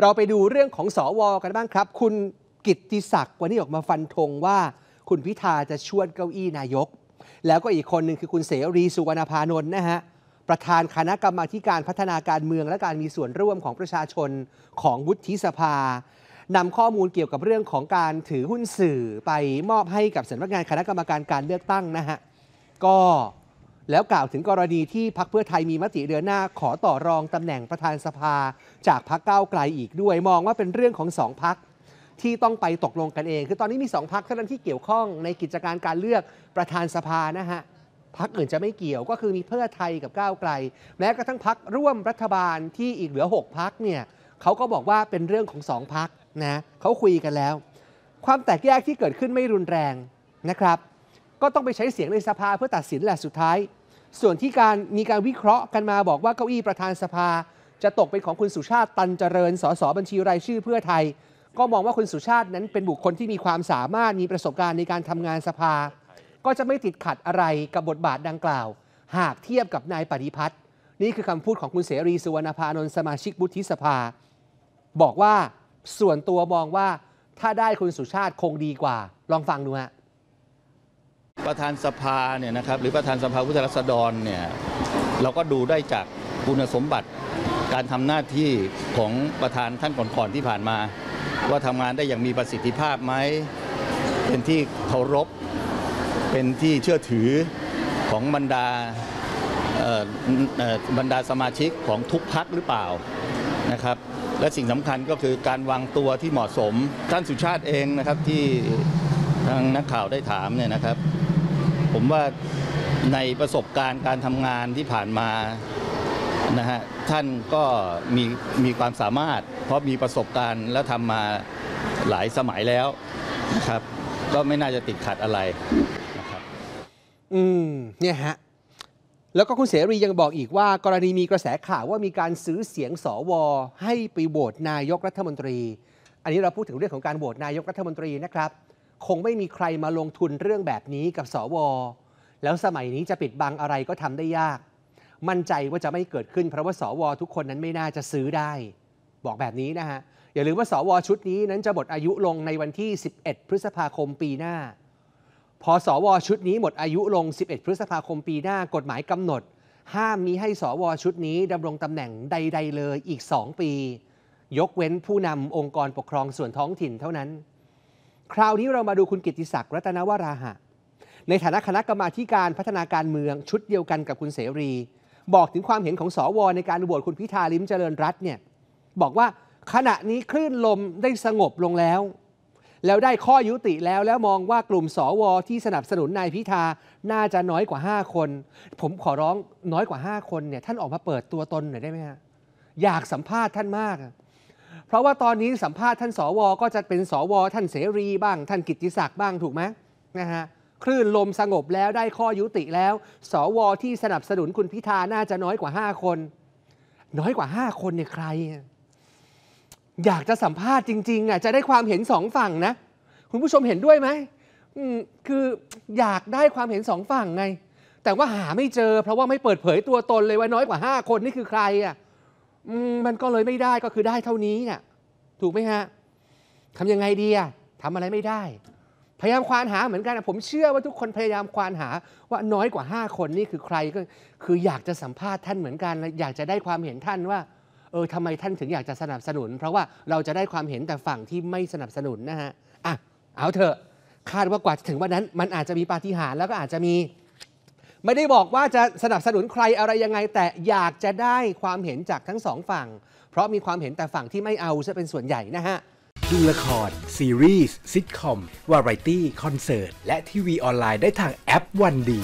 เราไปดูเรื่องของสอวอกันบ้างครับ คุณกิติศักดิ์วันนี้ออกมาฟันธงว่าคุณพิธาจะชวนเก้าอี้นายก แล้วก็อีกคนหนึ่งคือคุณเสรีสุวรรณพานนท์นะฮะ ประธานคณะกรรมาการพัฒนาการเมืองและการมีส่วนร่วมของประชาชนของวุฒิสภานำข้อมูลเกี่ยวกับเรื่องของการถือหุ้นสื่อไปมอบให้กับสำนักงานคณะกรรมการการเลือกตั้งนะฮะก็แล้วกล่าวถึงกรณีที่พักเพื่อไทยมีมติเดือนหน้าขอต่อรองตำแหน่งประธานสภา จากพักเก้าไกลอีกด้วยมองว่าเป็นเรื่องของสองพักที่ต้องไปตกลงกันเอง คือตอนนี้มีสองพักเท่านั้นที่เกี่ยวข้องในกิจการการเลือกประธานสภานะฮะพักอื่นจะไม่เกี่ยวก็คือมีเพื่อไทยกับก้าวไกลแม้กระทั่งพักร่วมรัฐบาลที่อีกเหลือ 6พักเนี่ยเขาก็บอกว่าเป็นเรื่องของสองพักนะเขาคุยกันแล้ว ความแตกแยกที่เกิดขึ้นไม่รุนแรงนะครับก็ต้องไปใช้เสียงในสภาเพื่อตัดสินแหละสุดท้าย ส่วนที่การมีการวิเคราะห์กันมาบอกว่าเก้าอี้ประธานสภา จะตกเป็นของคุณสุชาติตันเจริญสสบัญชีรายชื่อเพื่อไทย ก็มองว่าคุณสุชาตินั้นเป็นบุคคลที่มีความสามารถมีประสบการณ์ในการทำงานสภา ก็จะไม่ติดขัดอะไรกับบทบาทดังกล่าว หากเทียบกับนายปฏิพัฒน์นี่คือคำพูดของคุณเสรีสุวรรณพานนท์สมาชิกบุธิสภา บอกว่าส่วนตัวมองว่าถ้าได้คุณสุชาติคงดีกว่า ลองฟังดูฮะประธานสภาเนี่ยนะครับหรือประธานสภาผู้แทนราษฎรเนี่ยเราก็ดูได้จากคุณสมบัติ การทำหน้าที่ของประธานท่านก่อนๆที่ผ่านมา ว่าทำงานได้อย่างมีประสิทธิภาพไหมเป็นที่เคารพเป็นที่เชื่อถือของบรรดาบรรดาสมาชิกของทุกพักหรือเปล่านะครับ และสิ่งสำคัญก็คือการวางตัวที่เหมาะสม ท่านสุชาติเองนะครับที่ทางนักข่าวได้ถามเนี่ยนะครับผมว่าในประสบการณ์การทำงานที่ผ่านมานะฮะท่านก็มีมีความสามารถเพราะมีประสบการณ์และทำมาหลายสมัยแล้วนะครับ ก็ไม่น่าจะติดขัดอะไรนะครับอืมเนี่ยฮะแล้วก็คุณเสรียังบอกอีกว่า กรณีมีกระแสข่าวว่ามีการซื้อเสียงสวให้ไปโหวตนายกรัฐมนตรี อันนี้เราพูดถึงเรื่องของการโหวตนายกรัฐมนตรีนะครับคงไม่มีใครมาลงทุนเรื่องแบบนี้กับสวแล้วสมัยนี้จะปิดบังอะไรก็ทำได้ยาก มั่นใจว่าจะไม่เกิดขึ้นเพราะว่าสวทุกคนนั้นไม่น่าจะซื้อได้ บอกแบบนี้นะฮะอย่าลืมว่าสวชุดนี้นั้นจะหมดอายุลงในวันที่ 11 พฤษภาคมปีหน้า พอสวชุดนี้หมดอายุลง 11 พฤษภาคมปีหน้ากฎหมายกำหนด ห้ามมีให้สวชุดนี้ดำรงตำแหน่งใด ๆเลยอีก2ปี ยกเว้นผู้นำองค์กรปกครองส่วนท้องถิ่นเท่านั้นคราวนี้เรามาดูคุณกิติศักดิ์รัตนวราหะ ในฐานะคณะกรรมาการพัฒนาการเมืองชุดเดียวกันกับคุณเสรี บอกถึงความเห็นของสอวอในการโหวตคุณพิธาลิมเจริญรัตเนี่ยบอกว่าขณะนี้ คลื่นลมได้สงบลงแล้ว แล้วได้ข้อยุติแล้วแล้วมองว่ากลุ่มสอวอที่สนับสนุนนายพิธาน่าจะน้อยกว่า 5 คน ผมขอร้องน้อยกว่า 5 คนเนี่ยท่านออกมาเปิดตัวตนหน่อยได้ไหมฮะอยากสัมภาษณ์ท่านมากเพราะว่าตอนนี้สัมภาษณ์ท่านสว ก็จะเป็นสวท่านเสรีบ้าง ท่านกิติศักดิ์บ้างถูกไหมนะฮะคลื่นลมสงบแล้วได้ข้อยุติแล้ว สวที่สนับสนุนคุณพิธาน่าจะน้อยกว่า 5 คน น้อยกว่า 5 คนเนี่ยใคร อยากจะสัมภาษณ์จริงๆอ่ะจะได้ความเห็นสองฝั่งนะ คุณผู้ชมเห็นด้วยไหมคืออยากได้ความเห็นสองฝั่งไง แต่ว่าหาไม่เจอ เพราะว่าไม่เปิดเผยตัวตนเลยว่าน้อยกว่า 5 คนนี่คือใครอ่ะมันก็เลยไม่ได้ก็คือได้เท่านี้นะ่ะถูกไหมฮะทำยังไงดีอะทำอะไรไม่ได้ พยายามควานหาเหมือนกันผมเชื่อว่าทุกคนพยายามควานหาว่าน้อยกว่า 5 คนนี่คือใคร ก็คืออยากจะสัมภาษณ์ท่านเหมือนกัน อยากจะได้ความเห็นท่านว่า เออทำไมท่านถึงอยากจะสนับสนุน เพราะว่าเราจะได้ความเห็น แต่ฝั่งที่ไม่สนับสนุนนะฮะอ่ะเอาเถอะคาดว่ากว่าจะถึงวันนั้นมันอาจจะมีปาฏิหาริย์แล้วก็อาจจะมีไม่ได้บอกว่าจะสนับสนุนใครอะไรยังไง แต่อยากจะได้ความเห็นจากทั้งสองฝั่งเพราะมีความเห็นแต่ฝั่งที่ไม่เอาจะเป็นส่วนใหญ่นะฮะดูละครซีรีส์ซิทคอม วาไรตี้ คอนเสิร์ต และทีวีออนไลน์ได้ทางแอปวันดี